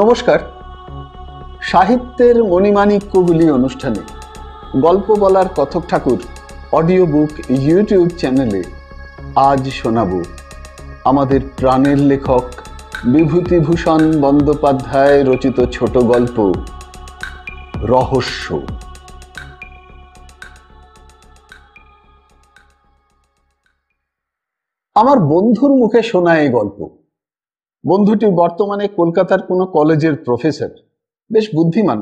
নমস্কার সাহিত্যের মণিমাণিক্যগুলি অনুষ্ঠানে গল্প বলার কথক ঠাকুর অডিও বুক ইউটিউব চ্যানেলে আজ শোনাব আমাদের প্রাণের লেখক বিভূতিভূষণ বন্দ্যোপাধ্যায় রচিত ছোট গল্প রহস্য আমার বন্ধুর মুখে শোনা এই গল্প বন্ধুটি বর্তমানে কলকাতার কোনো কলেজের প্রফেসর বেশ বুদ্ধিমান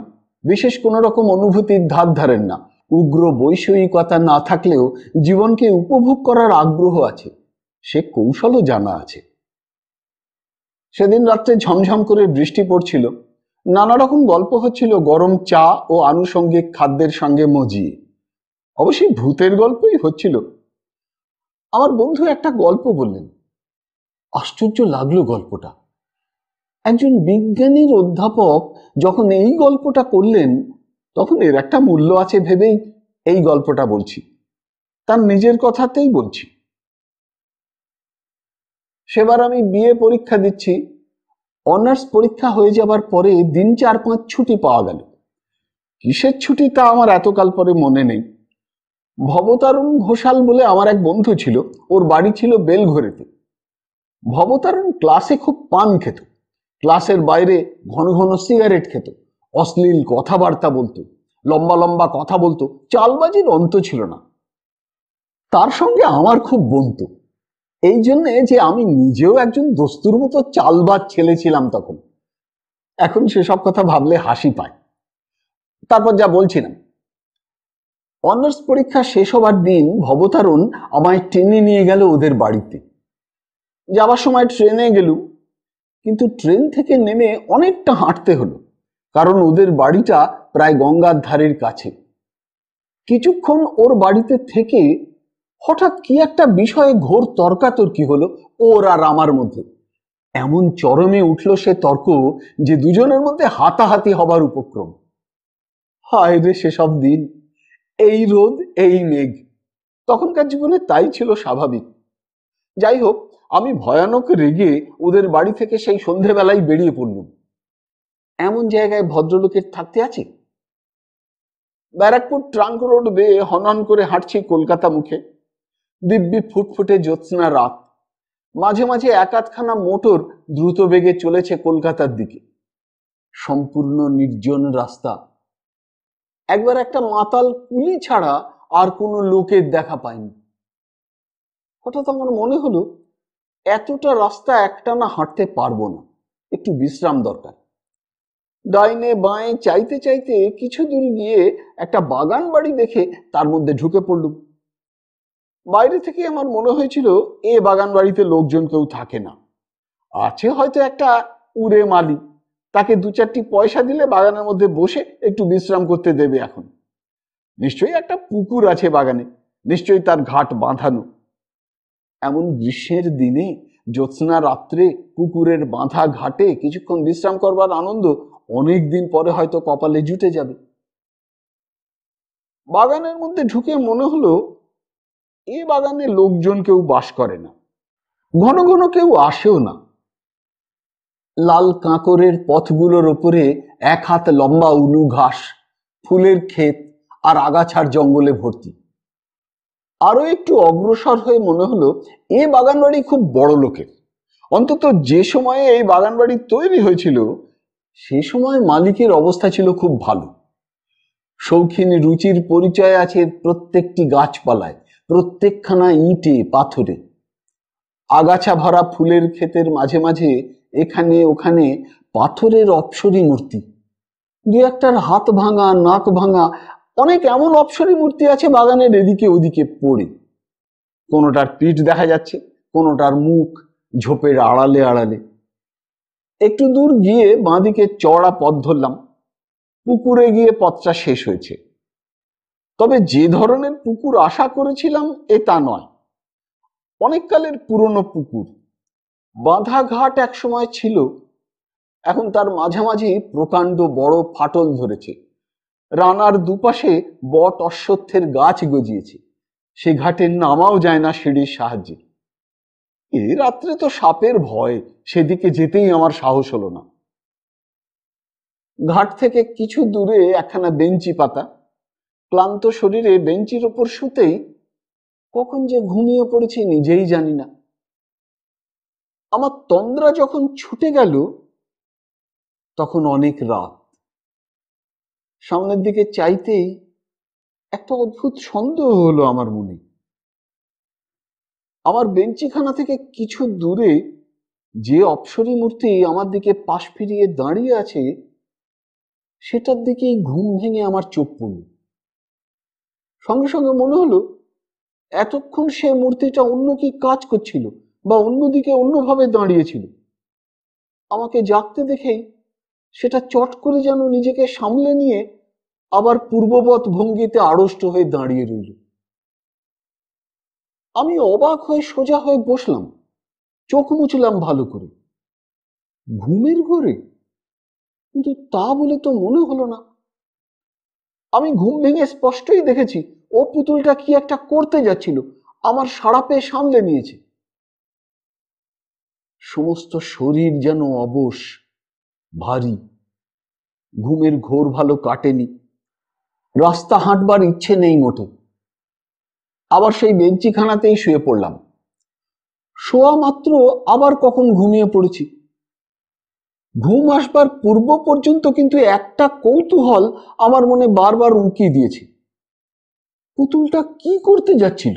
বিশেষ কোনো রকম অনুভূতির ধার ধারেন না উগ্র বৈষয়িকতা না থাকলেও জীবনকে উপভোগ করার আগ্রহ আছে সে কৌশলও জানা আছে সেদিন রাত্রে ঝমঝম করে বৃষ্টি পড়ছিল নানা রকম গল্প হচ্ছিল গরম চা ও আনুষঙ্গিক খাদ্যের সঙ্গে মজিয়ে অবশ্যই ভূতের গল্পই হচ্ছিল আমার বন্ধু একটা গল্প বললেন আশ্চর্য লাগলো গল্পটা একজন বিজ্ঞানীর অধ্যাপক যখন এই গল্পটা করলেন তখন এর একটা মূল্য আছে ভেবেই এই গল্পটা বলছি তার নিজের কথাতেই বলছি সেবার আমি বিয়ে পরীক্ষা দিচ্ছি অনার্স পরীক্ষা হয়ে যাবার পরে দিন চার পাঁচ ছুটি পাওয়া গেল কিসের ছুটি তা আমার এতকাল পরে মনে নেই ভবতারুণ ঘোষাল বলে আমার এক বন্ধু ছিল ওর বাড়ি ছিল বেলঘরেতে ভবতারণ ক্লাসে খুব পান খেত ক্লাসের বাইরে ঘন ঘন সিগারেট খেত অশ্লীল কথাবার্তা বলতো লম্বা লম্বা কথা বলতো চালবাজির অন্ত ছিল না তার সঙ্গে আমার খুব বন্ধু এই জন্যে যে আমি নিজেও একজন দস্তুর মতো চালবাজ ছেলে ছিলাম তখন এখন সেসব কথা ভাবলে হাসি পায় তারপর যা বলছিলাম অনার্স পরীক্ষা শেষ হবার দিন ভবতারণ আমায় টেনে নিয়ে গেল ওদের বাড়িতে যাবার সময় ট্রেনে গেল কিন্তু ট্রেন থেকে নেমে অনেকটা হাঁটতে হলো কারণ ওদের বাড়িটা প্রায় গঙ্গার ধারের কাছে কিছুক্ষণ ওর বাড়িতে থেকে হঠাৎ কি একটা বিষয়ে ঘোর তর্কাতর্কি হলো ওর আর আমার মধ্যে এমন চরমে উঠল সে তর্ক যে দুজনের মধ্যে হাতাহাতি হবার উপক্রম হায় রে সেসব দিন এই রোদ এই মেঘ তখনকার জীবনে তাই ছিল স্বাভাবিক যাই হোক আমি ভয়ানক রেগে ওদের বাড়ি থেকে সেই সন্ধেবেলায় বেরিয়ে পড়লুম এমন জায়গায় ভদ্রলোকের থাকতে আছে ব্যারাকপুর ট্রাঙ্ক রোড বেয়ে হনহন করে হাঁটছি কলকাতা মুখে দিব্যি ফুটফুটে জ্যোৎস্না রাত মাঝে মাঝে একাতখানা মোটর দ্রুত বেগে চলেছে কলকাতার দিকে সম্পূর্ণ নির্জন রাস্তা একবার একটা মাতাল কুলি ছাড়া আর কোনো লোকের দেখা পাইনি হঠাৎ আমার মনে হলো এতটা রাস্তা একটানা হাঁটতে পারবো না একটু বিশ্রাম দরকার ডাইনে বাঁয়ে চাইতে চাইতে কিছু দূর গিয়ে একটা বাগান বাড়ি দেখে তার মধ্যে ঢুকে পড়লুম বাইরে থেকে আমার মনে হয়েছিল এ বাগান বাড়িতে লোকজন কেউ থাকে না আছে হয়তো একটা উড়ে মালি তাকে দু চারটি পয়সা দিলে বাগানের মধ্যে বসে একটু বিশ্রাম করতে দেবে এখন নিশ্চয়ই একটা পুকুর আছে বাগানে নিশ্চয়ই তার ঘাট বাঁধানো এমন গ্রীষ্মের দিনে জ্যোৎস্না রাত্রে পুকুরের বাঁধা ঘাটে কিছুক্ষণ বিশ্রাম করবার আনন্দ অনেক দিন পরে হয়তো কপালে জুটে যাবে বাগানের মধ্যে ঢুকে মনে হলো এ বাগানে লোকজন কেউ বাস করে না ঘন ঘন কেউ আসেও না লাল কাঁকরের পথগুলোর ওপরে এক হাত লম্বা উলু ঘাস ফুলের ক্ষেত আর আগাছার জঙ্গলে ভর্তি আরও একটু অগ্রসর হয়ে মনে হলো এ বাগানবাড়ি খুব বড় লোকের অন্তত যে সময়ে এই বাগানবাড়ি তৈরি হয়েছিল সে সময় মালিকের অবস্থা ছিল খুব ভালো শৌখিন রুচির পরিচয় আছে প্রত্যেকটি গাছপালায় প্রত্যেকখানা ইটে পাথরে আগাছা ভরা ফুলের ক্ষেতের মাঝে মাঝে এখানে ওখানে পাথরের অপসরী মূর্তি দু একটার হাত ভাঙা নাক ভাঙা অনেক এমন অপসরী মূর্তি আছে বাগানের এদিকে ওদিকে পড়ে কোনোটার পিঠ দেখা যাচ্ছে কোনোটার মুখ ঝোপের আড়ালে আড়ালে একটু দূর গিয়ে বাঁদিকে চড়া পথ ধরলাম পুকুরে গিয়ে পথটা শেষ হয়েছে তবে যে ধরনের পুকুর আশা করেছিলাম এ তা নয় অনেককালের পুরনো পুকুর বাঁধা ঘাট একসময় ছিল এখন তার মাঝামাঝি প্রকাণ্ড বড় ফাটল ধরেছে রানার দুপাশে বট অশ্বত্থের গাছ গজিয়েছে সে ঘাটে নামাও যায় না সিঁড়ির সাহায্যে এ রাত্রে তো সাপের ভয় সেদিকে যেতেই আমার সাহস হলো না ঘাট থেকে কিছু দূরে একখানা বেঞ্চি পাতা ক্লান্ত শরীরে বেঞ্চির ওপর শুতেই কখন যে ঘুমিয়ে পড়েছি নিজেই জানি না আমার তন্দ্রা যখন ছুটে গেল তখন অনেক রাত সামনের দিকে চাইতেই একটা অদ্ভুত সন্দেহ হলো আমার মনে আমার বেঞ্চিখানা থেকে কিছু দূরে যে অপসরী মূর্তি আমার দিকে পাশ ফিরিয়ে দাঁড়িয়ে আছে সেটার দিকেই ঘুম ভেঙে আমার চোখ পড়ল সঙ্গে সঙ্গে মনে হলো এতক্ষণ সে মূর্তিটা অন্য কি কাজ করছিল বা অন্যদিকে অন্যভাবে দাঁড়িয়েছিল আমাকে জাগতে দেখেই সেটা চট করে যেন নিজেকে সামলে নিয়ে আবার পূর্ববৎ ভঙ্গিতে আড়ষ্ট হয়ে দাঁড়িয়ে রইল আমি অবাক হয়ে সোজা হয়ে বসলাম চোখ মুছলাম ভালো করে ঘুমের ঘরে কিন্তু তা বলে তো মনে হলো না আমি ঘুম ভেঙে স্পষ্টই দেখেছি ও পুতুলটা কি একটা করতে যাচ্ছিল আমার সারা পেয়ে সামলে নিয়েছে সমস্ত শরীর যেন অবশ ভারী ঘুমের ঘোর ভালো কাটেনি রাস্তা হাঁটবার ইচ্ছে নেই মোটে আবার সেই বেঞ্চিখানাতেই শুয়ে পড়লাম শোয়া মাত্র আবার কখন ঘুমিয়ে পড়েছি ঘুম আসবার পূর্ব পর্যন্ত কিন্তু একটা কৌতূহল আমার মনে বারবার উঁকিয়ে দিয়েছে পুতুলটা কি করতে যাচ্ছিল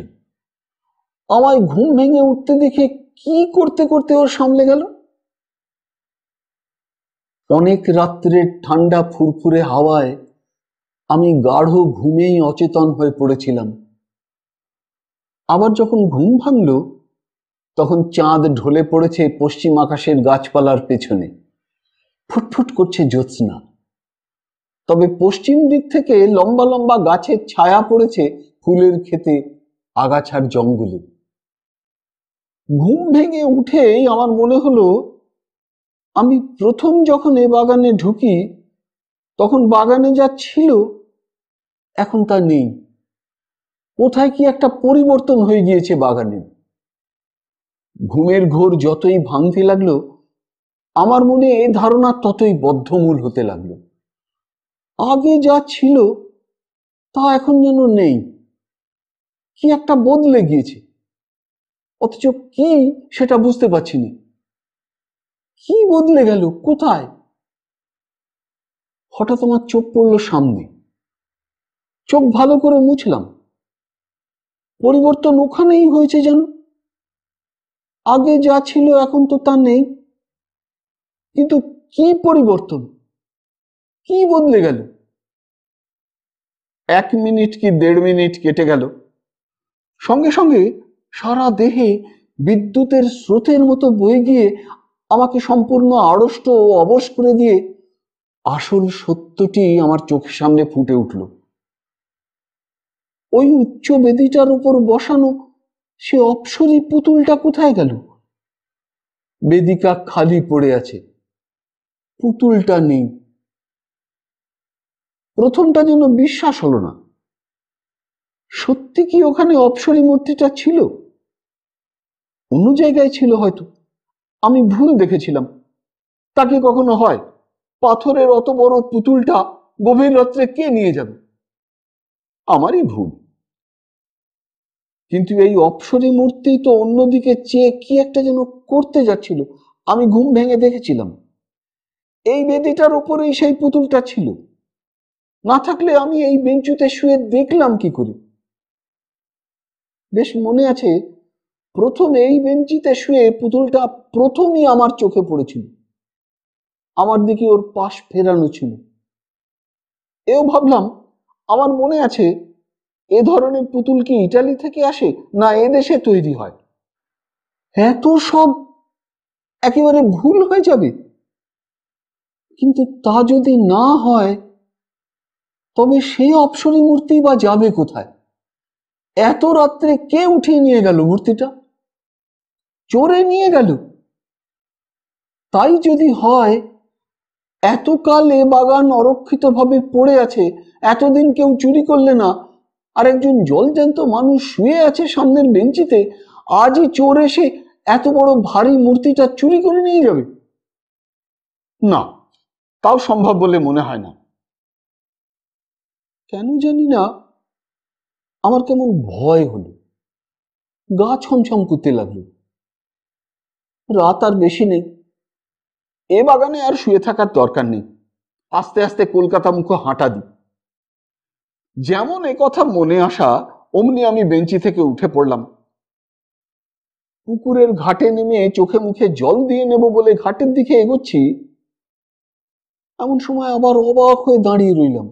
আমায় ঘুম ভেঙে উঠতে দেখে কি করতে করতে ওর সামলে গেল অনেক রাত্রের ঠান্ডা ফুরফুরে হাওয়ায় আমি গাঢ় ঘুমেই অচেতন হয়ে পড়েছিলাম আবার যখন ঘুম ভাঙল তখন চাঁদ ঢলে পড়েছে পশ্চিম আকাশের গাছপালার পেছনে ফুটফুট করছে জ্যোৎস্না তবে পশ্চিম দিক থেকে লম্বা লম্বা গাছের ছায়া পড়েছে ফুলের খেতে আগাছার জঙ্গলে ঘুম ভেঙে উঠেই আমার মনে হলো আমি প্রথম যখন এ বাগানে ঢুকি তখন বাগানে যা ছিল এখন তা নেই কোথায় কি একটা পরিবর্তন হয়ে গিয়েছে বাগানে ঘুমের ঘোর যতই ভাঙতে লাগলো আমার মনে এ ধারণা ততই বদ্ধমূল হতে লাগলো আগে যা ছিল তা এখন যেন নেই কি একটা বদলে গিয়েছে অথচ কি সেটা বুঝতে পারছি না কি বদলে গেল কোথায় হঠাৎ আমার চোখ পড়লো সামনে চোখ ভালো করে মুছলাম পরিবর্তন ওখানেই হয়েছে যেন আগে যা ছিল এখন তো তা নেই কিন্তু কি পরিবর্তন কি বদলে গেল এক মিনিট কি দেড় মিনিট কেটে গেল সঙ্গে সঙ্গে সারা দেহে বিদ্যুতের স্রোতের মতো বয়ে গিয়ে আমাকে সম্পূর্ণ আড়ষ্ট ও অবশ করে দিয়ে আসল সত্যটি আমার চোখের সামনে ফুটে উঠল ওই উচ্চ বেদিটার উপর বসানো সে অপসরী পুতুলটা কোথায় গেল বেদিকা খালি পড়ে আছে পুতুলটা নেই প্রথমটা যেন বিশ্বাস হলো না সত্যি কি ওখানে অপসরী মূর্তিটা ছিল অন্য জায়গায় ছিল হয়তো আমি ভুল দেখেছিলাম তাকে কখনো হয় পাথরের অত বড় পুতুলটা গভীর রাত্রে কে নিয়ে যাবে আমারই ভুল কিন্তু এই অপসরী মূর্তি তো অন্যদিকে চেয়ে কি একটা যেন করতে যাচ্ছিল আমি ঘুম ভেঙে দেখেছিলাম এই বেদিটার ওপরেই সেই পুতুলটা ছিল না থাকলে আমি এই বেঞ্চুতে শুয়ে দেখলাম কি করে বেশ মনে আছে প্রথম এই বেঞ্চিতে শুয়ে পুতুলটা প্রথমই আমার চোখে পড়েছিল আমার দিকে ওর পাশ ফেরানো ছিল এও ভাবলাম আমার মনে আছে এ ধরনের পুতুল কি ইটালি থেকে আসে না দেশে তৈরি হয় এত সব একেবারে ভুল হয়ে যাবে কিন্তু তা যদি না হয় তবে সেই অপসরী মূর্তি বা যাবে কোথায় এত রাত্রে কে উঠিয়ে নিয়ে গেল মূর্তিটা চোরে নিয়ে গেল তাই যদি হয় এতকাল এ বাগান অরক্ষিতভাবে পড়ে আছে এতদিন কেউ চুরি করলে না আর একজন জলজ্যান্ত মানুষ শুয়ে আছে সামনের বেঞ্চিতে আজই চোর এসে এত বড় ভারী মূর্তিটা চুরি করে নিয়ে যাবে না তাও সম্ভব বলে মনে হয় না কেন জানি না আমার কেমন ভয় হলো গা ছমছম করতে লাগলো রাত আর বেশি নেই এ বাগানে আর শুয়ে থাকার দরকার নেই আস্তে আস্তে কলকাতা মুখ হাঁটা দিই যেমন এ কথা মনে আসা অমনি আমি বেঞ্চি থেকে উঠে পড়লাম পুকুরের ঘাটে নেমে চোখে মুখে জল দিয়ে নেব বলে ঘাটের দিকে এগোচ্ছি এমন সময় আবার অবাক হয়ে দাঁড়িয়ে রইলাম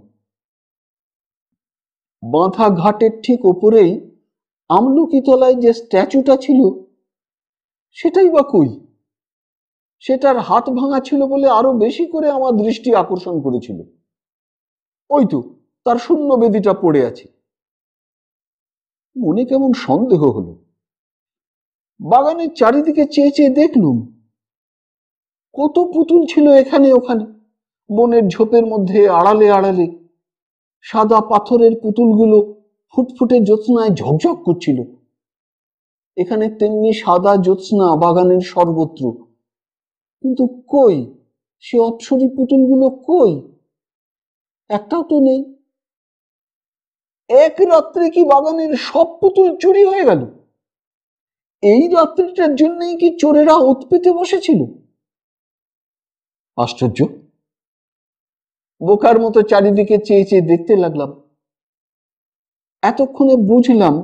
বাঁধা ঘাটের ঠিক ওপরেই আমলুকি তলায় যে স্ট্যাচুটা ছিল সেটাই বা কই সেটার হাত ভাঙা ছিল বলে আরো বেশি করে আমার দৃষ্টি আকর্ষণ করেছিল ওই তো তার শূন্য বেদিটা পড়ে আছে মনে কেমন সন্দেহ হলো বাগানের চারিদিকে চেয়ে চেয়ে দেখলুম কত পুতুল ছিল এখানে ওখানে বনের ঝোপের মধ্যে আড়ালে আড়ালে সাদা পাথরের পুতুলগুলো ফুটফুটে যত্নায় ঝকঝক করছিল এখানে তেমনি সাদা জ্যোৎস্না বাগানের সর্বত্র কিন্তু কই সে অপসরী পুতুলগুলো কই একটাও তো নেই এক রাত্রে কি বাগানের সব পুতুল চুরি হয়ে গেল এই রাত্রিটার জন্যই কি চোরেরা উৎপেতে বসেছিল আশ্চর্য বোকার মতো চারিদিকে চেয়ে চেয়ে দেখতে লাগলাম এতক্ষণে বুঝলাম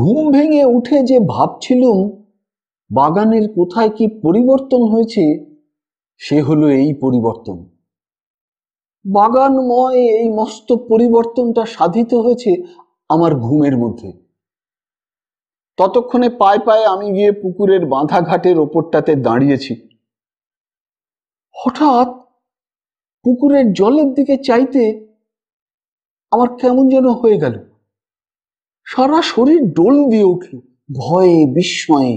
ঘুম ভেঙে উঠে যে ভাবছিলুম বাগানের কোথায় কি পরিবর্তন হয়েছে সে হলো এই পরিবর্তন বাগানময় এই মস্ত পরিবর্তনটা সাধিত হয়েছে আমার ঘুমের মধ্যে ততক্ষণে পায়ে পায়ে আমি গিয়ে পুকুরের বাঁধা ঘাটের ওপরটাতে দাঁড়িয়েছি হঠাৎ পুকুরের জলের দিকে চাইতে আমার কেমন যেন হয়ে গেল সারা শরীর ডোল দিয়ে উঠল ভয়ে বিস্ময়ে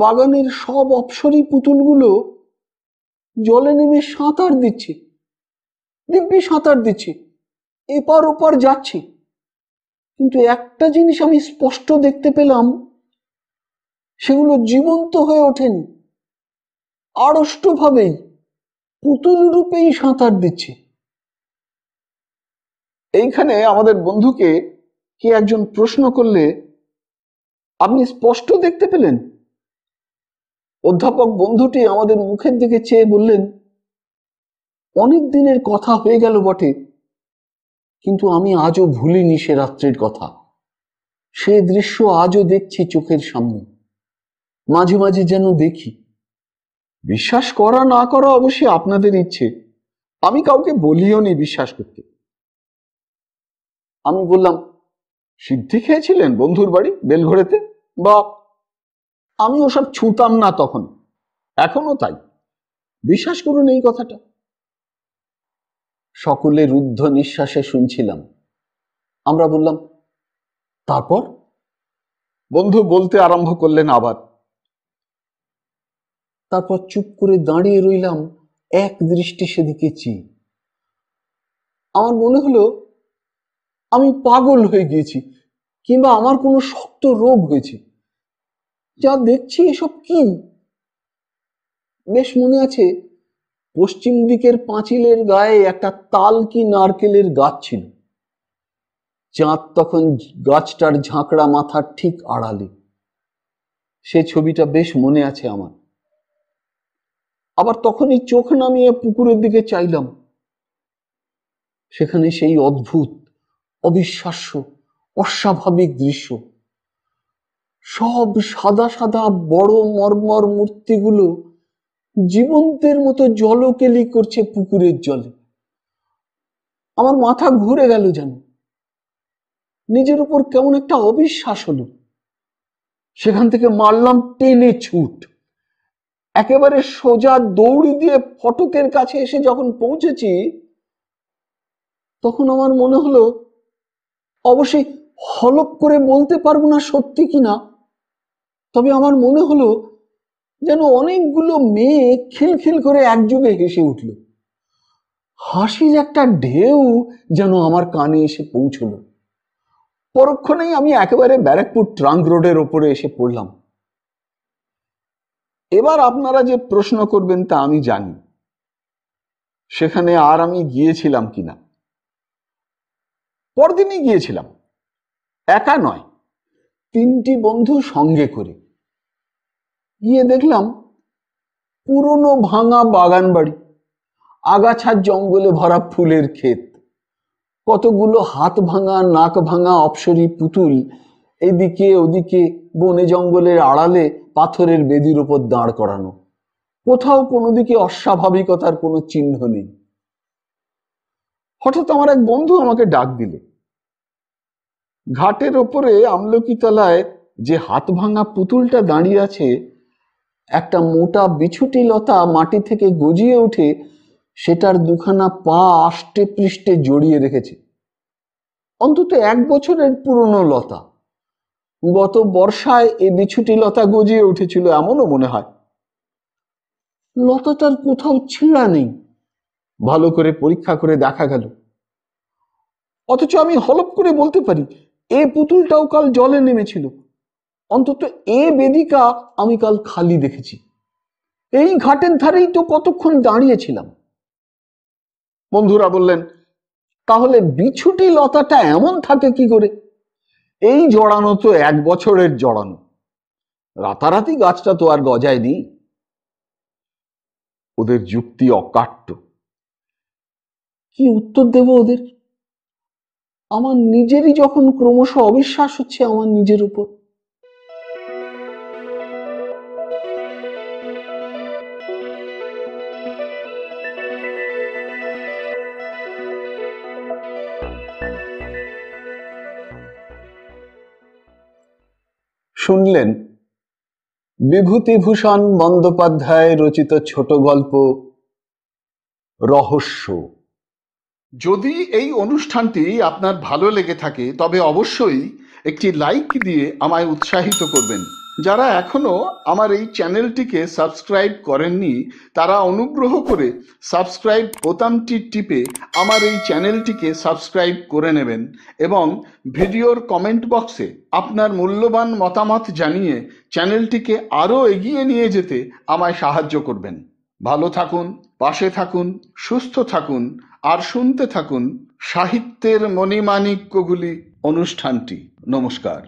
বাগানের সব অপসরী পুতুলগুলো জলে নেমে সাঁতার দিচ্ছে দিব্যি সাঁতার দিচ্ছে এপার ওপার যাচ্ছে কিন্তু একটা জিনিস আমি স্পষ্ট দেখতে পেলাম সেগুলো জীবন্ত হয়ে ওঠেনি আড়ষ্টভাবেই পুতুল রূপেই সাঁতার দিচ্ছে এইখানে আমাদের বন্ধুকে কি একজন প্রশ্ন করলে আপনি স্পষ্ট দেখতে পেলেন অধ্যাপক বন্ধুটি আমাদের মুখের দিকে চেয়ে বললেন অনেক দিনের কথা হয়ে গেল বটে কিন্তু আমি আজও ভুলিনি সে রাত্রের কথা সে দৃশ্য আজও দেখছি চোখের সামনে মাঝে মাঝে যেন দেখি বিশ্বাস করা না করা অবশ্যই আপনাদের ইচ্ছে আমি কাউকে বলিও নি বিশ্বাস করতে আমি বললাম সিদ্ধি খেয়েছিলেন বন্ধুর বাড়ি বেলঘড়েতে বা আমি ওসব ছুঁতাম না তখন এখনো তাই বিশ্বাস করুন এই কথাটা সকলে রুদ্ধ নিঃশ্বাসে শুনছিলাম আমরা বললাম তারপর বন্ধু বলতে আরম্ভ করলেন আবার তারপর চুপ করে দাঁড়িয়ে রইলাম এক দৃষ্টি সেদিকে চি আমার মনে হলো আমি পাগল হয়ে গিয়েছি কিংবা আমার কোনো শক্ত রোগ হয়েছে যা দেখছি এসব কি বেশ মনে আছে পশ্চিম দিকের পাঁচিলের গায়ে একটা তাল কি নারকেলের গাছ ছিল চাঁদ তখন গাছটার ঝাঁকড়া মাথার ঠিক আড়ালে সে ছবিটা বেশ মনে আছে আমার আবার তখনই চোখ নামিয়ে পুকুরের দিকে চাইলাম সেখানে সেই অদ্ভুত অবিশ্বাস্য অস্বাভাবিক দৃশ্য সব সাদা সাদা বড় মর্মর মূর্তিগুলো জীবন্তের মতো জলকেলি করছে পুকুরের জলে আমার মাথা ঘুরে গেল যেন নিজের উপর কেমন একটা অবিশ্বাস হলো সেখান থেকে মারলাম টেনে ছুট একেবারে সোজা দৌড় দিয়ে ফটকের কাছে এসে যখন পৌঁছেছি তখন আমার মনে হলো অবশ্যই হলপ করে বলতে পারবো না সত্যি কিনা তবে আমার মনে হলো যেন অনেকগুলো মেয়ে খিলখিল করে একযোগে হেসে উঠল হাসির একটা ঢেউ যেন আমার কানে এসে পৌঁছল পরক্ষণেই আমি একেবারে ব্যারাকপুর ট্রাঙ্ক রোডের ওপরে এসে পড়লাম এবার আপনারা যে প্রশ্ন করবেন তা আমি জানি সেখানে আর আমি গিয়েছিলাম কিনা পরদিনই গিয়েছিলাম একা নয় তিনটি বন্ধু সঙ্গে করে গিয়ে দেখলাম পুরনো ভাঙা বাগান বাড়ি আগাছার জঙ্গলে ভরা ফুলের ক্ষেত কতগুলো হাত ভাঙা নাক ভাঙা অপসরি পুতুল এদিকে ওদিকে বনে জঙ্গলের আড়ালে পাথরের বেদির উপর দাঁড় করানো কোথাও কোনো দিকে অস্বাভাবিকতার কোনো চিহ্ন নেই হঠাৎ আমার এক বন্ধু আমাকে ডাক দিলে ঘাটের ওপরে আমলকি তলায় যে হাত ভাঙা পুতুলটা দাঁড়িয়ে আছে একটা মোটা বিছুটি লতা মাটি থেকে গজিয়ে উঠে সেটার দুখানা পা আষ্টে পৃষ্ঠে জড়িয়ে রেখেছে অন্তত এক বছরের পুরনো লতা গত বর্ষায় এ বিছুটি লতা গজিয়ে উঠেছিল এমনও মনে হয় লতাটার কোথাও ছিঁড়া নেই ভালো করে পরীক্ষা করে দেখা গেল অথচ আমি হলপ করে বলতে পারি এ পুতুলটাও কাল জলে নেমেছিল অন্তত এ বেদিকা আমি কাল খালি দেখেছি এই ঘাটের ধারেই তো কতক্ষণ দাঁড়িয়েছিলাম বন্ধুরা বললেন তাহলে বিছুটি লতাটা এমন থাকে কি করে এই জড়ানো তো এক বছরের জড়ানো রাতারাতি গাছটা তো আর গজায় নি ওদের যুক্তি অকাট্য কি উত্তর দেব ওদের আমার নিজেরই যখন ক্রমশ অবিশ্বাস হচ্ছে আমার নিজের উপর শুনলেন বিভূতিভূষণ বন্দ্যোপাধ্যায় রচিত ছোট গল্প রহস্য যদি এই অনুষ্ঠানটি আপনার ভালো লেগে থাকে তবে অবশ্যই একটি লাইক দিয়ে আমায় উৎসাহিত করবেন যারা এখনও আমার এই চ্যানেলটিকে সাবস্ক্রাইব করেননি তারা অনুগ্রহ করে সাবস্ক্রাইব বোতামটি টিপে আমার এই চ্যানেলটিকে সাবস্ক্রাইব করে নেবেন এবং ভিডিওর কমেন্ট বক্সে আপনার মূল্যবান মতামত জানিয়ে চ্যানেলটিকে আরও এগিয়ে নিয়ে যেতে আমায় সাহায্য করবেন ভালো থাকুন পাশে থাকুন সুস্থ থাকুন আর শুনতে থাকুন সাহিত্যের মণিমাণিক্যগুলি অনুষ্ঠানটি নমস্কার